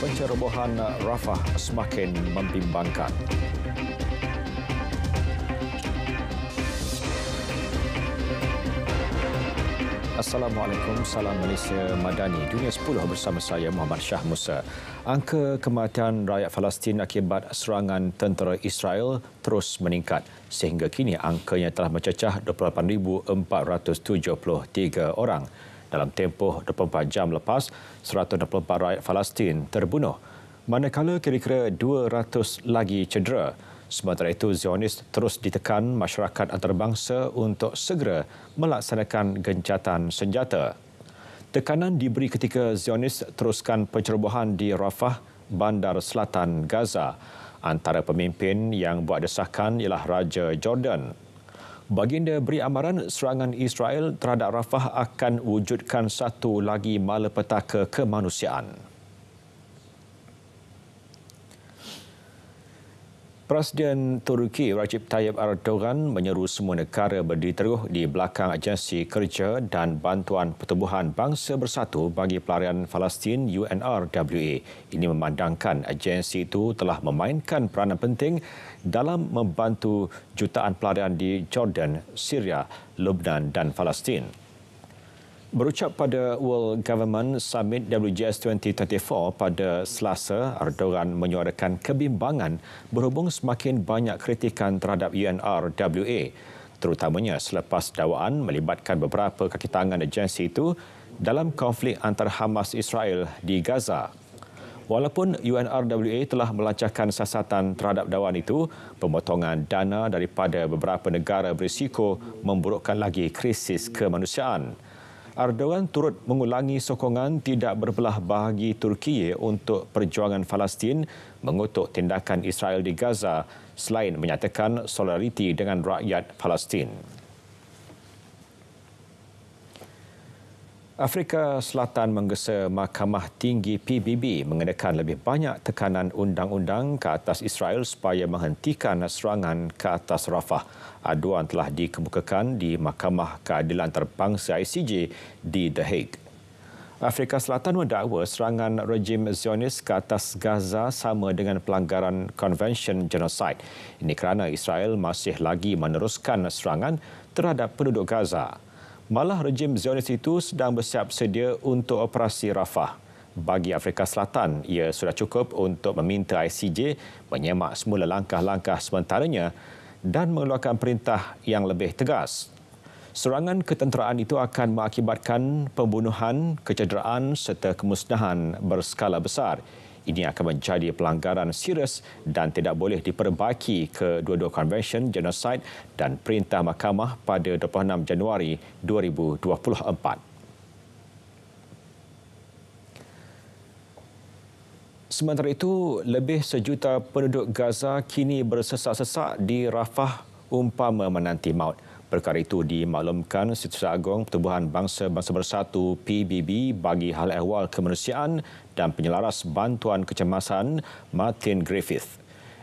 Pencerobohan Rafah semakin membimbangkan. Assalamualaikum, salam Malaysia Madani. Dunia 10 bersama saya Muhammad Syah Musa. Angka kematian rakyat Palestin akibat serangan tentera Israel terus meningkat sehingga kini angkanya telah mencecah 28,473 orang. Dalam tempoh 24 jam lepas, 164 rakyat Palestin terbunuh. Manakala kira-kira 200 lagi cedera. Sementara itu, Zionis terus ditekan masyarakat antarabangsa untuk segera melaksanakan gencatan senjata. Tekanan diberi ketika Zionis teruskan pencerobohan di Rafah, bandar selatan Gaza. Antara pemimpin yang buat desakan ialah Raja Jordan. Baginda beri amaran serangan Israel terhadap Rafah akan wujudkan satu lagi malapetaka kemanusiaan. Presiden Turki Recep Tayyip Erdogan menyeru semua negara berdiri di belakang agensi kerja dan bantuan pertubuhan bangsa bersatu bagi pelarian Palestin UNRWA. E. Ini memandangkan agensi itu telah memainkan peranan penting dalam membantu jutaan pelarian di Jordan, Syria, Lebanon dan Palestin. Berucap pada World Government Summit WGS 2024 pada Selasa, Erdogan menyuarakan kebimbangan berhubung semakin banyak kritikan terhadap UNRWA, terutamanya selepas dakwaan melibatkan beberapa kaki tangan agensi itu dalam konflik antara Hamas Israel di Gaza. Walaupun UNRWA telah melancarkan siasatan terhadap dakwaan itu, pemotongan dana daripada beberapa negara berisiko memburukkan lagi krisis kemanusiaan. Erdogan turut mengulangi sokongan tidak berbelah bahagi Turki untuk perjuangan Palestin mengutuk tindakan Israel di Gaza selain menyatakan solidariti dengan rakyat Palestin. Afrika Selatan menggesa Mahkamah Tinggi PBB mengenakan lebih banyak tekanan undang-undang ke atas Israel supaya menghentikan serangan ke atas Rafah. Aduan telah dikemukakan di Mahkamah Keadilan Terbangsa ICJ di The Hague. Afrika Selatan mendakwa serangan rejim Zionis ke atas Gaza sama dengan pelanggaran Convention Genocide. Ini kerana Israel masih lagi meneruskan serangan terhadap penduduk Gaza malah rejim Zionis itu sedang bersiap sedia untuk operasi Rafah. Bagi Afrika Selatan, ia sudah cukup untuk meminta ICJ menyemak semula langkah-langkah sementaranya dan mengeluarkan perintah yang lebih tegas. Serangan ketenteraan itu akan mengakibatkan pembunuhan, kecederaan serta kemusnahan berskala besar. Ini akan menjadi pelanggaran serius dan tidak boleh diperbaiki ke dua-dua konvensyen genocide dan perintah mahkamah pada 26 Januari 2024. Sementara itu, lebih sejuta penduduk Gaza kini bersesak-sesak di Rafah umpama menanti maut. Perkara itu dimaklumkan Setiausaha Agong Pertubuhan Bangsa-Bangsa Bersatu PBB bagi hal ehwal kemanusiaan dan penyelaras bantuan kecemasan Martin Griffith.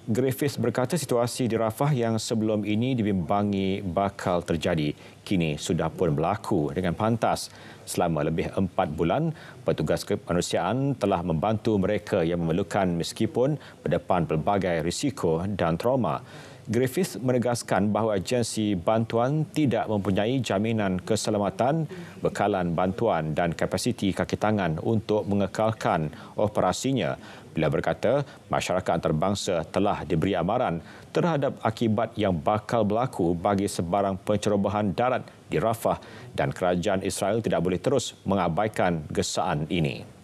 Griffith berkata situasi di Rafah yang sebelum ini dibimbangi bakal terjadi kini sudah pun berlaku dengan pantas. Selama lebih empat bulan, petugas kemanusiaan telah membantu mereka yang memerlukan meskipun berdepan pelbagai risiko dan trauma. Griffith menegaskan bahawa agensi bantuan tidak mempunyai jaminan keselamatan bekalan bantuan dan kapasiti kaki tangan untuk mengekalkan operasinya. Bila berkata, masyarakat antarabangsa telah diberi amaran terhadap akibat yang bakal berlaku bagi sebarang pencerobohan darat di Rafah dan kerajaan Israel tidak boleh terus mengabaikan gesaan ini.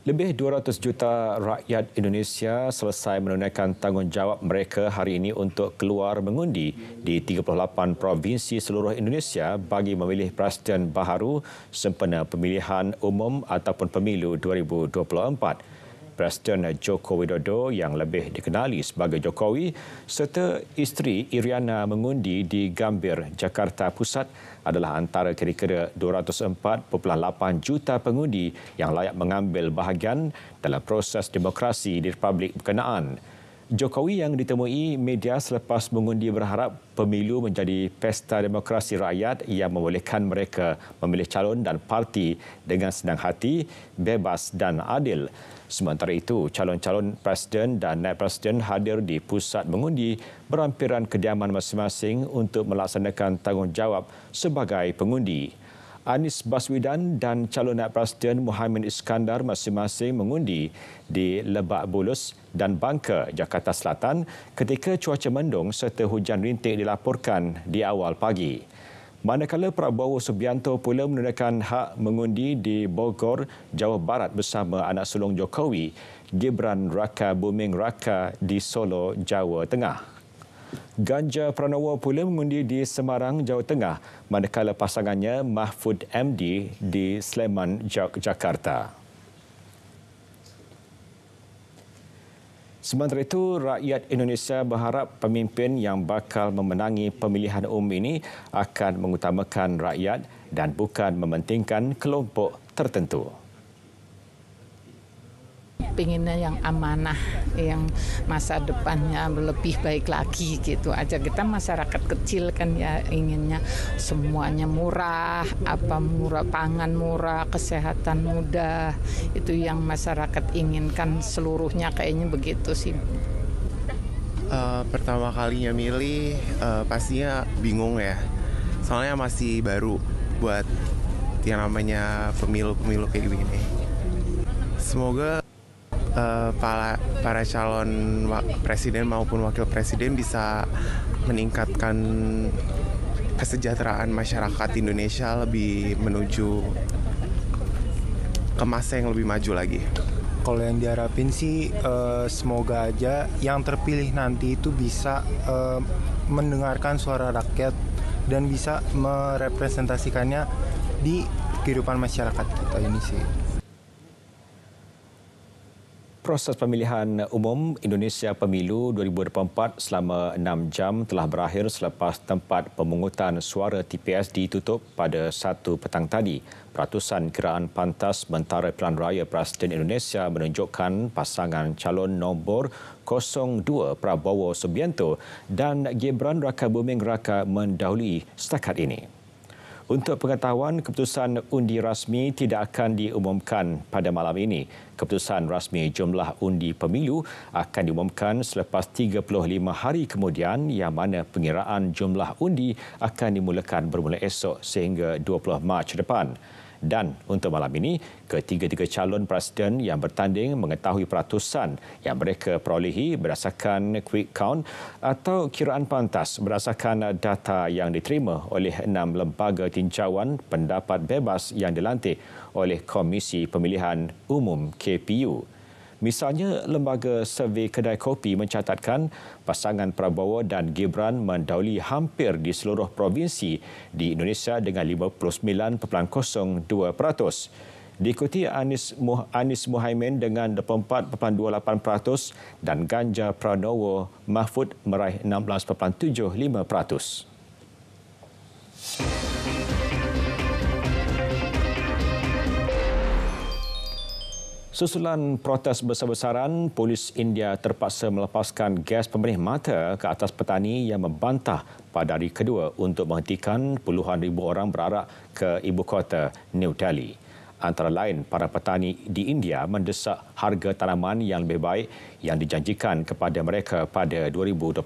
Lebih 200 juta rakyat Indonesia selesai menunaikan tanggungjawab mereka hari ini untuk keluar mengundi di 38 provinsi seluruh Indonesia bagi memilih presiden baharu sempena pemilihan umum ataupun pemilu 2024. Presiden Joko Widodo yang lebih dikenali sebagai Jokowi serta isteri Iriana mengundi di Gambir, Jakarta Pusat adalah antara kira-kira 204.8 juta pengundi yang layak mengambil bahagian dalam proses demokrasi di Republik Berkenaan. Jokowi yang ditemui media selepas mengundi berharap pemilu menjadi pesta demokrasi rakyat yang membolehkan mereka memilih calon dan parti dengan senang hati, bebas dan adil. Sementara itu, calon-calon presiden dan naib presiden hadir di pusat mengundi berhampiran kediaman masing-masing untuk melaksanakan tanggungjawab sebagai pengundi. Anis Baswedan dan calon naib presiden Muhammad Iskandar masing-masing mengundi di Lebak Bulus dan Bangka, Jakarta Selatan ketika cuaca mendung serta hujan rintik dilaporkan di awal pagi. Manakala Prabowo Subianto pula menunaikan hak mengundi di Bogor, Jawa Barat bersama anak sulung Jokowi, Gibran Raka Buming Raka di Solo, Jawa Tengah. Ganjar Pranowo pula mengundi di Semarang, Jawa Tengah manakala pasangannya Mahfud MD di Sleman, Jakarta. Sementara itu, rakyat Indonesia berharap pemimpin yang bakal memenangi pemilihan umum ini akan mengutamakan rakyat dan bukan mementingkan kelompok tertentu. inginnya yang amanah, yang masa depannya lebih baik lagi gitu aja. Kita masyarakat kecil kan ya inginnya semuanya murah, apa murah pangan murah, kesehatan mudah. Itu yang masyarakat inginkan seluruhnya kayaknya begitu sih. Uh, pertama kalinya milih uh, pastinya bingung ya soalnya masih baru buat yang namanya pemilu-pemilu kayak gini semoga Eh, para para calon presiden maupun wakil presiden bisa meningkatkan kesejahteraan masyarakat Indonesia lebih menuju ke masa yang lebih maju lagi. Kalau yang diharapin sih uh, semoga aja yang terpilih nanti itu bisa uh, mendengarkan suara rakyat dan bisa merepresentasikannya di kehidupan masyarakat kita ini sih. Proses pemilihan umum Indonesia Pemilu 2024 selama 6 jam telah berakhir selepas tempat pemungutan suara TPS ditutup pada 1 petang tadi. Peratusan Geraan Pantas Mentara Pilihan Raya Presiden Indonesia menunjukkan pasangan calon nombor 02 Prabowo Subianto dan Gibran Raka Buming Raka mendahului setakat ini. Untuk pengetahuan, keputusan undi rasmi tidak akan diumumkan pada malam ini. Keputusan rasmi jumlah undi pemilu akan diumumkan selepas 35 hari kemudian yang mana pengiraan jumlah undi akan dimulakan bermula esok sehingga 20 Mac depan. Dan untuk malam ini, ketiga-tiga calon presiden yang bertanding mengetahui peratusan yang mereka perolehi berdasarkan quick count atau kiraan pantas berdasarkan data yang diterima oleh enam lembaga tinjauan pendapat bebas yang dilantik oleh Komisi Pemilihan Umum KPU. Misalnya, lembaga survei kedai kopi mencatatkan pasangan Prabowo dan Gibran mendauli hampir di seluruh provinsi di Indonesia dengan 59.02 peratus. Diikuti Anis Muh Anis Muhaimin dengan 24.28% dan Ganjar Pranowo Mahfud meraih 16.75%. Susulan protes besar-besaran, polis India terpaksa melepaskan gas pemerih mata ke atas petani yang membantah pada hari kedua untuk menghentikan puluhan ribu orang berarak ke ibu kota New Delhi. Antara lain, para petani di India mendesak harga tanaman yang lebih baik yang dijanjikan kepada mereka pada 2021.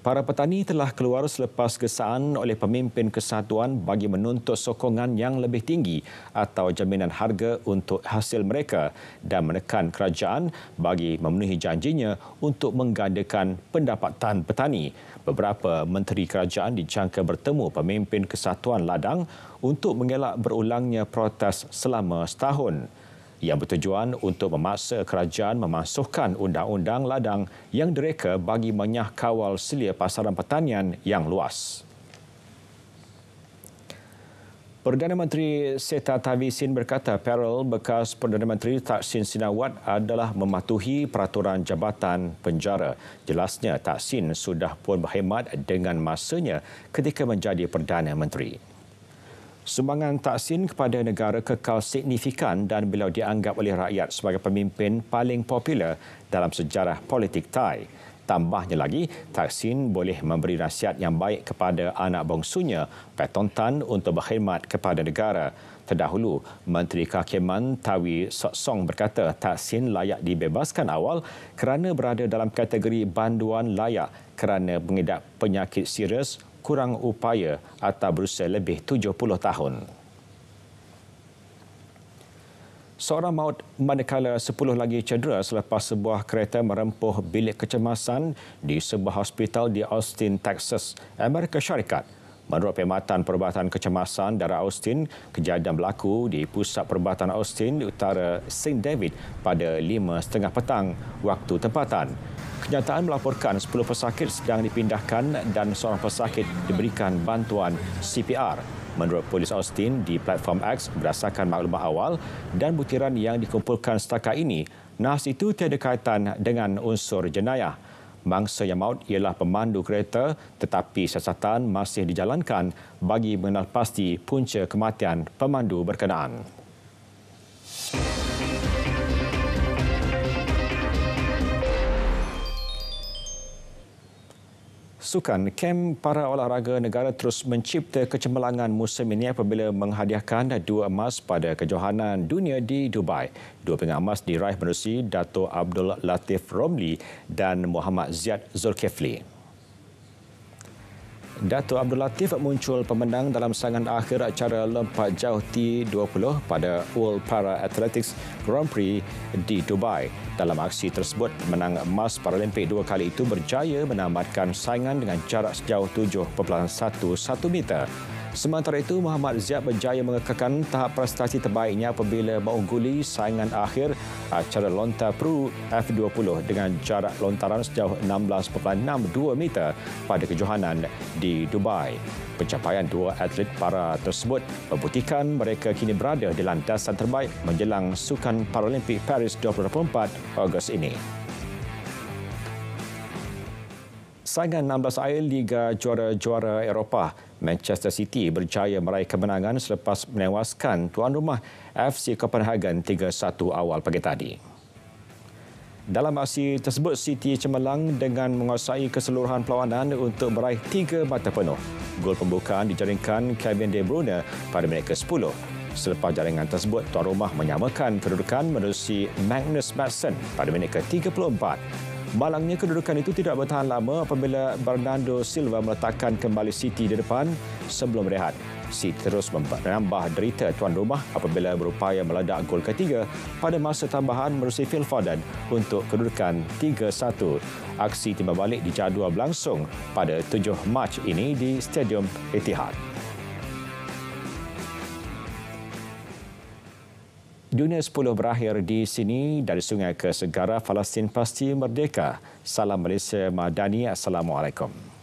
Para petani telah keluar selepas kesan oleh pemimpin kesatuan bagi menuntut sokongan yang lebih tinggi atau jaminan harga untuk hasil mereka dan menekan kerajaan bagi memenuhi janjinya untuk menggandakan pendapatan petani. Beberapa menteri kerajaan dijangka bertemu pemimpin kesatuan ladang untuk mengelak berulangnya protes selama setahun yang bertujuan untuk memaksa kerajaan memasukkan undang-undang ladang yang direka bagi menyah kawal selia pasaran pertanian yang luas. Perdana Menteri Seta Tavisin berkata Perl bekas Perdana Menteri Taksin Sinawat adalah mematuhi peraturan jabatan penjara. Jelasnya Taksin sudah pun berkhidmat dengan masanya ketika menjadi Perdana Menteri. Sumbangan Taksin kepada negara kekal signifikan dan beliau dianggap oleh rakyat sebagai pemimpin paling popular dalam sejarah politik Thai. Tambahnya lagi, Taksin boleh memberi nasihat yang baik kepada anak bongsunya, Peton Tan, untuk berkhidmat kepada negara. Terdahulu, Menteri Kehakiman Tawi Sok Song berkata Taksin layak dibebaskan awal kerana berada dalam kategori banduan layak kerana mengidap penyakit serius kurang upaya atau berusia lebih 70 tahun. Seorang maut manakala 10 lagi cedera selepas sebuah kereta merempuh bilik kecemasan di sebuah hospital di Austin, Texas, Amerika Syarikat. Menurut Perkhidmatan Perubatan Kecemasan Darah Austin, kejadian berlaku di Pusat Perubatan Austin Utara St. David pada 5.30 petang waktu tempatan. Kenyataan melaporkan 10 pesakit sedang dipindahkan dan seorang pesakit diberikan bantuan CPR. Menurut Polis Austin di platform X berdasarkan maklumat awal dan butiran yang dikumpulkan setakat ini, nas itu tiada kaitan dengan unsur jenayah. Mangsa yang maut ialah pemandu kereta tetapi siasatan masih dijalankan bagi mengenal pasti punca kematian pemandu berkenaan. sukan, kem para olahraga negara terus mencipta kecemerlangan musim ini apabila menghadiahkan dua emas pada kejohanan dunia di Dubai. Dua pingat emas diraih menerusi Dato' Abdul Latif Romli dan Muhammad Ziad Zulkifli. Dato Abdul Latif muncul pemenang dalam sangan akhir acara lompat jauh T20 pada World Para Athletics Grand Prix di Dubai. Dalam aksi tersebut, pemenang emas Paralimpik dua kali itu berjaya menamatkan saingan dengan jarak sejauh 7.11 meter. Sementara itu, Muhammad Ziyad berjaya mengekalkan tahap prestasi terbaiknya apabila mengungguli saingan akhir acara ah, lontar Pro F20 dengan jarak lontaran sejauh 16.62 meter pada kejohanan di Dubai. Pencapaian dua atlet para tersebut membuktikan mereka kini berada di landasan terbaik menjelang Sukan Paralimpik Paris 2024 Ogos ini. Saingan 16 air Liga Juara-Juara Eropah Manchester City berjaya meraih kemenangan selepas menewaskan tuan rumah FC Copenhagen 3-1 awal pagi tadi. Dalam aksi tersebut, City cemerlang dengan menguasai keseluruhan perlawanan untuk meraih tiga mata penuh. Gol pembukaan dijaringkan Kevin De Bruyne pada minit ke-10. Selepas jaringan tersebut, tuan rumah menyamakan kedudukan menerusi Magnus Madsen pada minit ke-34. Malangnya kedudukan itu tidak bertahan lama apabila Bernardo Silva meletakkan kembali City di depan sebelum rehat. City terus menambah derita tuan rumah apabila berupaya meledak gol ketiga pada masa tambahan merusi Phil Foden untuk kedudukan 3-1. Aksi timbal balik dijadual berlangsung pada 7 Mac ini di Stadium Etihad. Dunia 10 berakhir di sini dari sungai ke segara Palestin pasti merdeka. Salam Malaysia Madani. Assalamualaikum.